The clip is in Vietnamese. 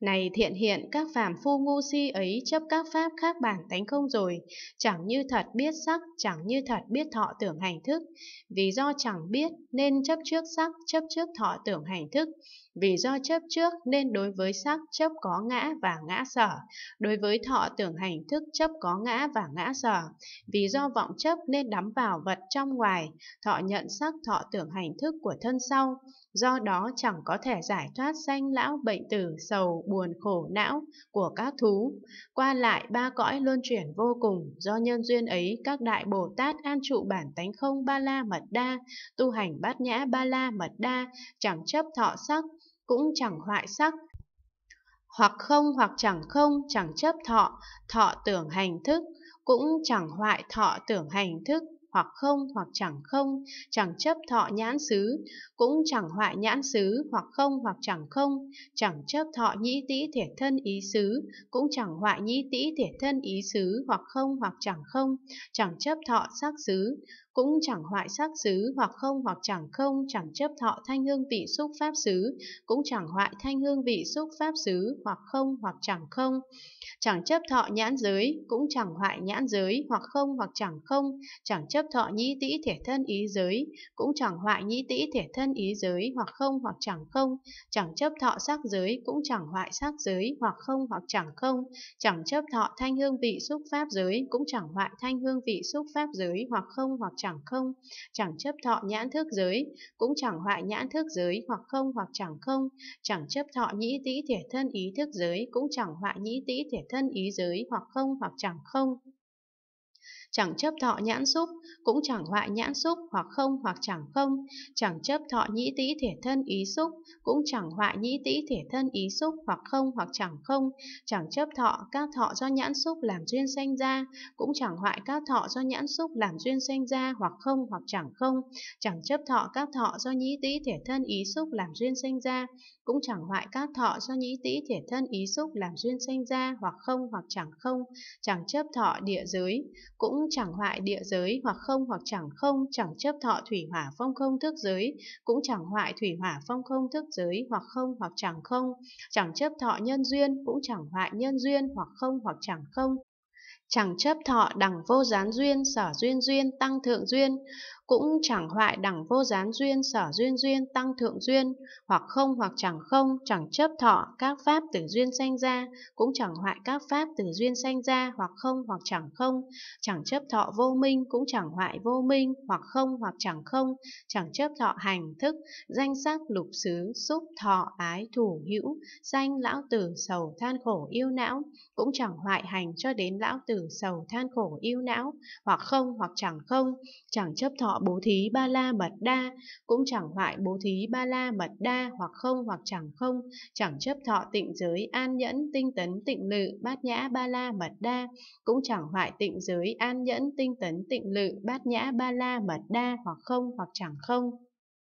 Này thiện hiện các phàm phu ngu si ấy chấp các pháp khác bản tánh không rồi, chẳng như thật biết sắc, chẳng như thật biết thọ tưởng hành thức. Vì do chẳng biết nên chấp trước sắc, chấp trước thọ tưởng hành thức. Vì do chấp trước nên đối với sắc chấp có ngã và ngã sở, đối với thọ tưởng hành thức chấp có ngã và ngã sở. Vì do vọng chấp nên đắm vào vật trong ngoài, thọ nhận sắc thọ tưởng hành thức của thân sau. Do đó chẳng có thể giải thoát sanh lão bệnh tử, sầu, buồn khổ não của các thú. Qua lại ba cõi luân chuyển vô cùng, do nhân duyên ấy các đại Bồ Tát an trụ bản tánh không ba la mật đa, tu hành bát nhã ba la mật đa, chẳng chấp thọ sắc, cũng chẳng hoại sắc, hoặc không hoặc chẳng không, chẳng chấp thọ, thọ tưởng hành thức, cũng chẳng hoại thọ tưởng hành thức, hoặc không hoặc chẳng không, chẳng chấp thọ nhãn xứ, cũng chẳng hoại nhãn xứ hoặc không hoặc chẳng không, chẳng chấp thọ nhĩ tĩ thể thân ý xứ, cũng chẳng hoại nhĩ tĩ thể thân ý xứ hoặc không hoặc chẳng không, chẳng chấp thọ sắc xứ, cũng chẳng hoại sắc xứ hoặc không hoặc chẳng không, chẳng chấp thọ thanh hương vị xúc pháp xứ, cũng chẳng hoại thanh hương vị xúc pháp xứ hoặc không hoặc chẳng không, chẳng chấp thọ nhãn giới, cũng chẳng hoại nhãn giới hoặc không hoặc chẳng không, chẳng chấp thọ nhĩ tĩ thể thân ý giới, cũng chẳng hoại nhĩ tĩ thể thân ý giới hoặc không hoặc chẳng không, chẳng chấp thọ sắc giới, cũng chẳng hoại sắc giới hoặc không hoặc chẳng không, chẳng chấp thọ thanh hương vị xúc pháp giới, cũng chẳng hoại thanh hương vị xúc pháp giới hoặc không hoặc chẳng chẳng không, chẳng chấp thọ nhãn thức giới, cũng chẳng hoại nhãn thức giới hoặc không hoặc chẳng không, chẳng chấp thọ nhĩ tĩ thể thân ý thức giới, cũng chẳng hoại nhĩ tĩ thể thân ý giới hoặc không hoặc chẳng không. Chẳng chấp thọ nhãn xúc, cũng chẳng hoại nhãn xúc hoặc không hoặc chẳng không, chẳng chấp thọ nhĩ tĩ thể thân ý xúc, cũng chẳng hoại nhĩ tĩ thể thân ý xúc hoặc không hoặc chẳng không, chẳng chấp thọ các thọ do nhãn xúc làm duyên sanh ra, cũng chẳng hoại các thọ do nhãn xúc làm duyên sanh ra hoặc không hoặc chẳng không, chẳng chấp thọ các thọ do nhĩ tĩ thể thân ý xúc làm duyên sanh ra, cũng chẳng hoại các thọ do nhĩ tĩ thể thân ý xúc làm duyên sanh ra hoặc không hoặc chẳng không, chẳng chấp thọ địa giới, cũng chẳng hoại địa giới hoặc không hoặc chẳng không, chẳng chấp thọ thủy hỏa phong không thức giới, cũng chẳng hoại thủy hỏa phong không thức giới hoặc không hoặc chẳng không, chẳng chấp thọ nhân duyên, cũng chẳng hoại nhân duyên hoặc không hoặc chẳng không, chẳng chấp thọ đẳng vô gián duyên sở duyên duyên tăng thượng duyên cũng chẳng hoại đẳng vô gián duyên sở duyên duyên tăng thượng duyên hoặc không hoặc chẳng không chẳng chấp thọ các pháp từ duyên sanh ra cũng chẳng hoại các pháp từ duyên sanh ra hoặc không hoặc chẳng không chẳng chấp thọ vô minh cũng chẳng hoại vô minh hoặc không hoặc chẳng không chẳng chấp thọ hành thức danh sắc lục xứ xúc thọ ái thủ hữu sanh lão tử sầu than khổ yêu não cũng chẳng hoại hành cho đến lão tử tử sầu than khổ yêu não, hoặc không hoặc chẳng không, chẳng chấp thọ bố thí ba la mật đa, cũng chẳng hoại bố thí ba la mật đa, hoặc không hoặc chẳng không, chẳng chấp thọ tịnh giới an nhẫn tinh tấn tịnh lự bát nhã ba la mật đa, cũng chẳng hoại tịnh giới an nhẫn tinh tấn tịnh lự bát nhã ba la mật đa, hoặc không hoặc chẳng không.